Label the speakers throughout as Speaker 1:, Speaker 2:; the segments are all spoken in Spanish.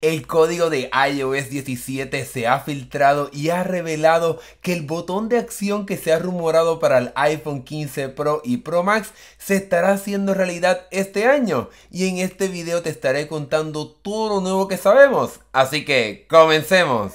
Speaker 1: El código de iOS 17 se ha filtrado y ha revelado que el botón de acción que se ha rumorado para el iPhone 15 Pro y Pro Max se estará haciendo realidad este año y en este video te estaré contando todo lo nuevo que sabemos. Así que comencemos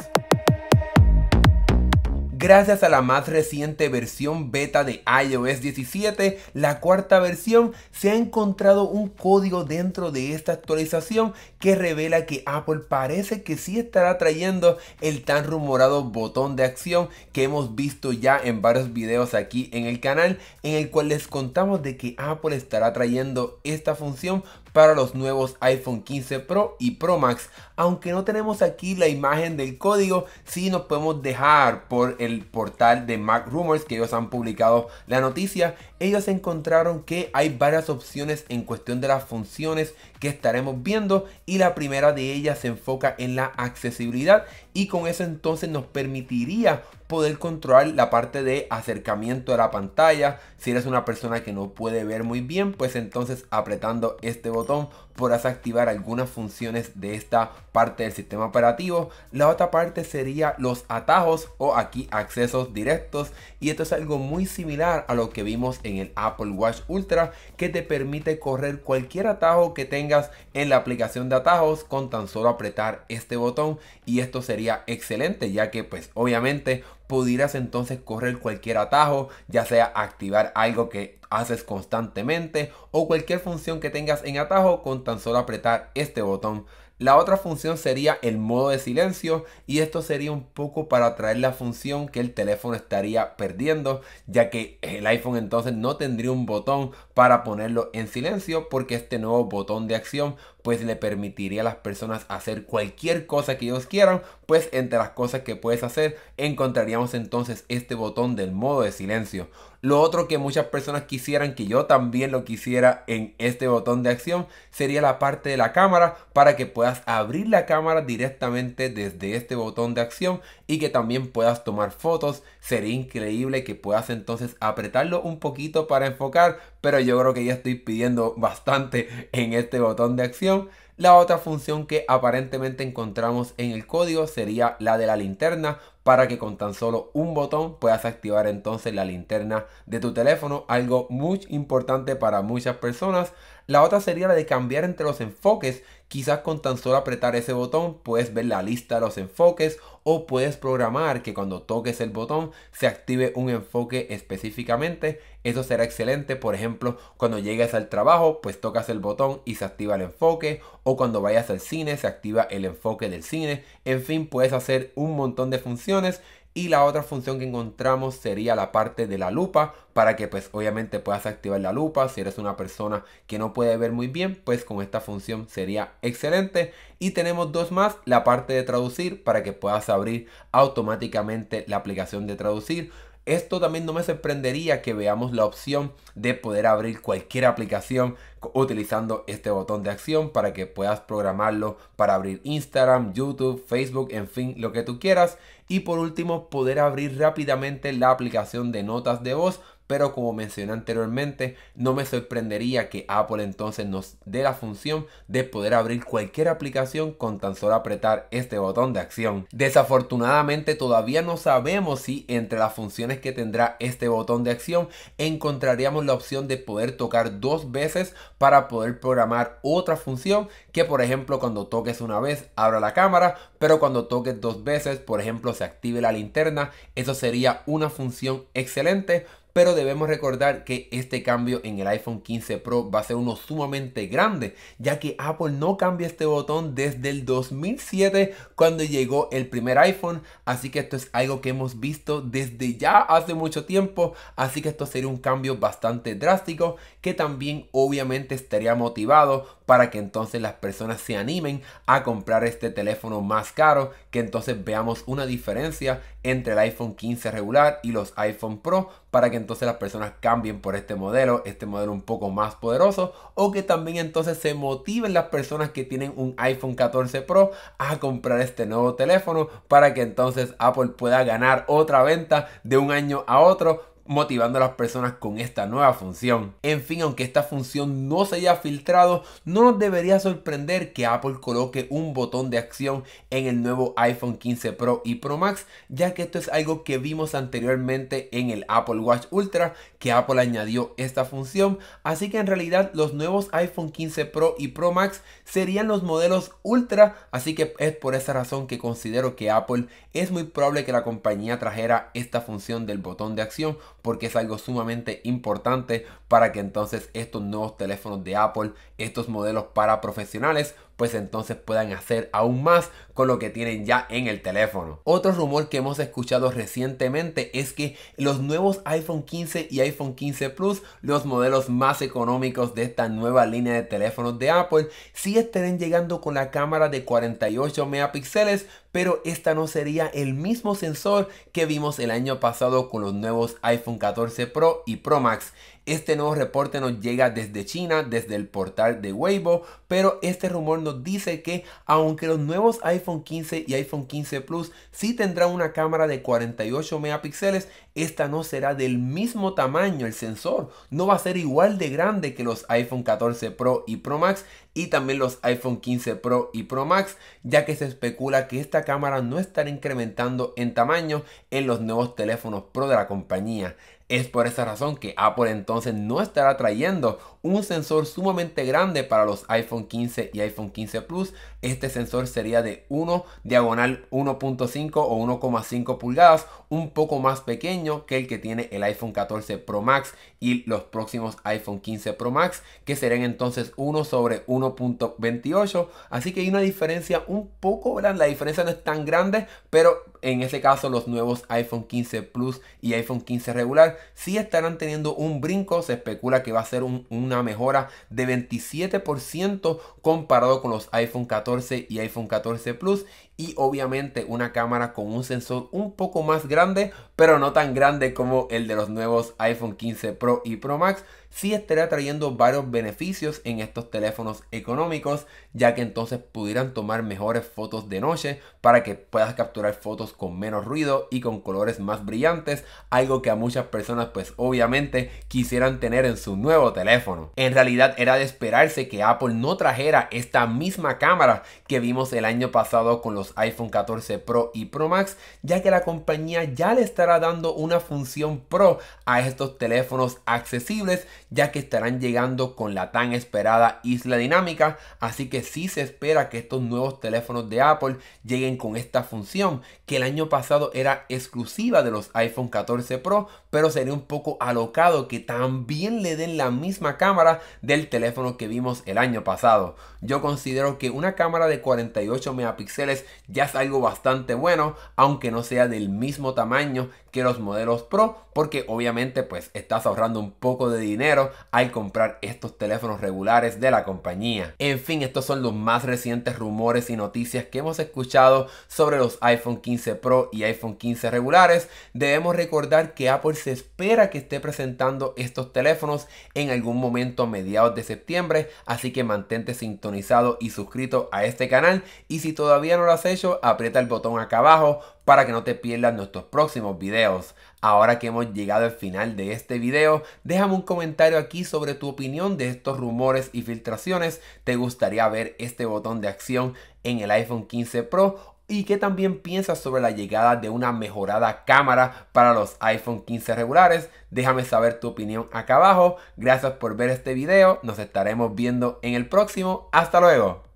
Speaker 1: gracias a la más reciente versión beta de iOS 17, la cuarta versión, se ha encontrado un código dentro de esta actualización que revela que Apple parece que sí estará trayendo el tan rumorado botón de acción que hemos visto ya en varios videos aquí en el canal, en el cual les contamos de que Apple estará trayendo esta función para los nuevos iPhone 15 Pro y Pro Max. Aunque no tenemos aquí la imagen del código, sí nos podemos dejar por el portal de Mac Rumors que ellos han publicado la noticia. Ellos encontraron que hay varias opciones en cuestión de las funciones que estaremos viendo y la primera de ellas se enfoca en la accesibilidad y con eso entonces nos permitiría poder controlar la parte de acercamiento a la pantalla. Si eres una persona que no puede ver muy bien, pues entonces apretando este botón podrás activar algunas funciones de esta parte del sistema operativo. La otra parte sería los atajos o aquí accesos directos y esto es algo muy similar a lo que vimos en el Apple Watch Ultra que te permite correr cualquier atajo que tengas en la aplicación de atajos con tan solo apretar este botón y esto sería excelente ya que pues obviamente pudieras entonces correr cualquier atajo, ya sea activar algo que haces constantemente o cualquier función que tengas en atajo con tan solo apretar este botón. La otra función sería el modo de silencio y esto sería un poco para traer la función que el teléfono estaría perdiendo, ya que el iPhone entonces no tendría un botón para ponerlo en silencio porque este nuevo botón de acción pues le permitiría a las personas hacer cualquier cosa que ellos quieran, pues entre las cosas que puedes hacer encontraríamos entonces este botón del modo de silencio. Lo otro que muchas personas quisieran, que yo también lo quisiera en este botón de acción, sería la parte de la cámara para que puedas abrir la cámara directamente desde este botón de acción y que también puedas tomar fotos. Sería increíble que puedas entonces apretarlo un poquito para enfocar, pero yo creo que ya estoy pidiendo bastante en este botón de acción. La otra función que aparentemente encontramos en el código sería la de la linterna para que con tan solo un botón puedas activar entonces la linterna de tu teléfono, algo muy importante para muchas personas. La otra sería la de cambiar entre los enfoques Quizás con tan solo apretar ese botón puedes ver la lista de los enfoques o puedes programar que cuando toques el botón se active un enfoque específicamente. Eso será excelente, por ejemplo, cuando llegues al trabajo, pues tocas el botón y se activa el enfoque, o cuando vayas al cine se activa el enfoque del cine. En fin, puedes hacer un montón de funciones y la otra función que encontramos sería la parte de la lupa para que pues obviamente puedas activar la lupa. Si eres una persona que no puede ver muy bien, pues con esta función sería excelente. Y tenemos dos más, la parte de traducir para que puedas abrir automáticamente la aplicación de traducir. Esto también no me sorprendería que veamos la opción de poder abrir cualquier aplicación utilizando este botón de acción para que puedas programarlo para abrir Instagram, YouTube, Facebook, en fin, lo que tú quieras. Y por último, poder abrir rápidamente la aplicación de notas de voz pero como mencioné anteriormente, no me sorprendería que Apple entonces nos dé la función de poder abrir cualquier aplicación con tan solo apretar este botón de acción. Desafortunadamente todavía no sabemos si entre las funciones que tendrá este botón de acción encontraríamos la opción de poder tocar dos veces para poder programar otra función que por ejemplo cuando toques una vez abra la cámara, pero cuando toques dos veces por ejemplo se active la linterna. Eso sería una función excelente pero debemos recordar que este cambio en el iPhone 15 Pro va a ser uno sumamente grande, ya que Apple no cambia este botón desde el 2007 cuando llegó el primer iPhone, así que esto es algo que hemos visto desde ya hace mucho tiempo, así que esto sería un cambio bastante drástico que también obviamente estaría motivado para que entonces las personas se animen a comprar este teléfono más caro, que entonces veamos una diferencia entre el iPhone 15 regular y los iPhone Pro para que entonces las personas cambien por este modelo, este modelo un poco más poderoso o que también entonces se motiven las personas que tienen un iPhone 14 Pro a comprar este nuevo teléfono para que entonces Apple pueda ganar otra venta de un año a otro motivando a las personas con esta nueva función. En fin, aunque esta función no se haya filtrado, no nos debería sorprender que Apple coloque un botón de acción en el nuevo iPhone 15 Pro y Pro Max, ya que esto es algo que vimos anteriormente en el Apple Watch Ultra, que Apple añadió esta función, así que en realidad los nuevos iPhone 15 Pro y Pro Max serían los modelos Ultra, así que es por esa razón que considero que Apple es muy probable que la compañía trajera esta función del botón de acción porque es algo sumamente importante para que entonces estos nuevos teléfonos de Apple, estos modelos para profesionales pues entonces puedan hacer aún más con lo que tienen ya en el teléfono. Otro rumor que hemos escuchado recientemente es que los nuevos iPhone 15 y iPhone 15 Plus, los modelos más económicos de esta nueva línea de teléfonos de Apple, sí estarán llegando con la cámara de 48 megapíxeles, pero esta no sería el mismo sensor que vimos el año pasado con los nuevos iPhone 14 Pro y Pro Max. Este nuevo reporte nos llega desde China, desde el portal de Weibo, pero este rumor nos dice que aunque los nuevos iPhone 15 y iPhone 15 Plus sí tendrán una cámara de 48 megapíxeles, esta no será del mismo tamaño, el sensor no va a ser igual de grande que los iPhone 14 Pro y Pro Max y también los iPhone 15 Pro y Pro Max, ya que se especula que esta cámara no estará incrementando en tamaño en los nuevos teléfonos Pro de la compañía. Es por esa razón que Apple entonces no estará trayendo un sensor sumamente grande para los iPhone 15 y iPhone 15 Plus. Este sensor sería de 1 diagonal 1.5 o 1,5 pulgadas, un poco más pequeño que el que tiene el iPhone 14 Pro Max y los próximos iPhone 15 Pro Max, que serían entonces 1 sobre 1.28. Así que hay una diferencia un poco, grande, La diferencia no es tan grande, pero en ese caso los nuevos iPhone 15 Plus y iPhone 15 regular si estarán teniendo un brinco. Se especula que va a ser una mejora de 27% comparado con los iPhone 14 y iPhone 14 Plus. Y obviamente una cámara con un sensor un poco más grande, pero no tan grande como el de los nuevos iPhone 15 Pro y Pro Max sí estaría trayendo varios beneficios en estos teléfonos económicos, ya que entonces pudieran tomar mejores fotos de noche para que puedas capturar fotos con menos ruido y con colores más brillantes, algo que a muchas personas pues obviamente quisieran tener en su nuevo teléfono. En realidad era de esperarse que Apple no trajera esta misma cámara que vimos el año pasado con los iPhone 14 Pro y Pro Max, ya que la compañía ya le estará dando una función Pro a estos teléfonos accesibles ya que estarán llegando con la tan esperada isla dinámica, así que sí se espera que estos nuevos teléfonos de Apple lleguen con esta función, que el año pasado era exclusiva de los iPhone 14 Pro, pero sería un poco alocado que también le den la misma cámara del teléfono que vimos el año pasado. Yo considero que una cámara de 48 megapíxeles ya es algo bastante bueno, aunque no sea del mismo tamaño que los modelos Pro porque obviamente pues estás ahorrando un poco de dinero al comprar estos teléfonos regulares de la compañía. En fin, estos son los más recientes rumores y noticias que hemos escuchado sobre los iPhone 15 Pro y iPhone 15 regulares. Debemos recordar que Apple se espera que esté presentando estos teléfonos en algún momento mediados de septiembre, así que mantente sintonizado y suscrito a este canal y si todavía no lo has hecho, aprieta el botón acá abajo para que no te pierdas nuestros próximos videos. Ahora que hemos llegado al final de este video, déjame un comentario aquí sobre tu opinión de estos rumores y filtraciones. ¿Te gustaría ver este botón de acción en el iPhone 15 Pro y qué también piensas sobre la llegada de una mejorada cámara para los iPhone 15 regulares. Déjame saber tu opinión acá abajo. Gracias por ver este video. Nos estaremos viendo en el próximo. Hasta luego.